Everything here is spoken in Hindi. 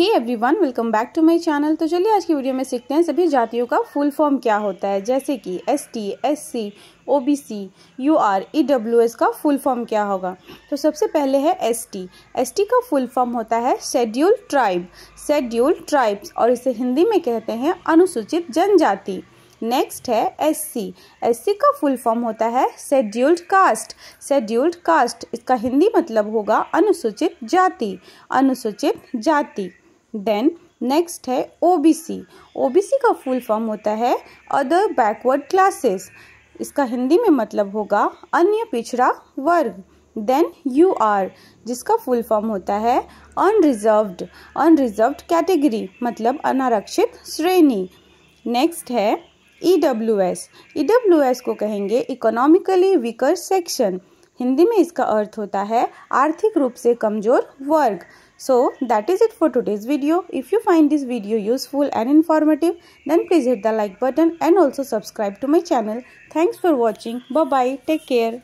He everyone welcome back to my channel तो चलिए आज की वीडियो में सीखते हैं सभी जातियों का फुल फॉर्म क्या होता है जैसे कि S T S C O B C U R E W S का फुल फॉर्म क्या होगा तो सबसे पहले है एस टी एस टी का फुल फॉर्म होता है शेड्यूल ट्राइब शेड्यूल ट्राइब्स और इसे हिंदी में कहते हैं अनुसूचित जनजाति नेक्स्ट है एस सी एस सी का फुल फॉर्म होता है शेड्यूल्ड कास्ट शेड्यूल्ड कास्ट इसका हिंदी मतलब होगा अनुसूचित जाति अनुसूचित जाति देन नेक्स्ट है ओबीसी ओबीसी का फुल फॉर्म होता है अदर बैकवर्ड क्लासेस इसका हिंदी में मतलब होगा अन्य पिछड़ा वर्ग देन यू आर जिसका फुल फॉर्म होता है अनरिजर्व्ड अनरिजर्व्ड कैटेगरी मतलब अनारक्षित श्रेणी नेक्स्ट है E W S E W S को कहेंगे इकोनॉमिकली वीकर सेक्शन हिंदी में इसका अर्थ होता है आर्थिक रूप से कमजोर वर्ग So that is it for today's video. If you find this video useful and informative then please hit the like button and also subscribe to my channel. Thanks for watching. Bye bye. Take care.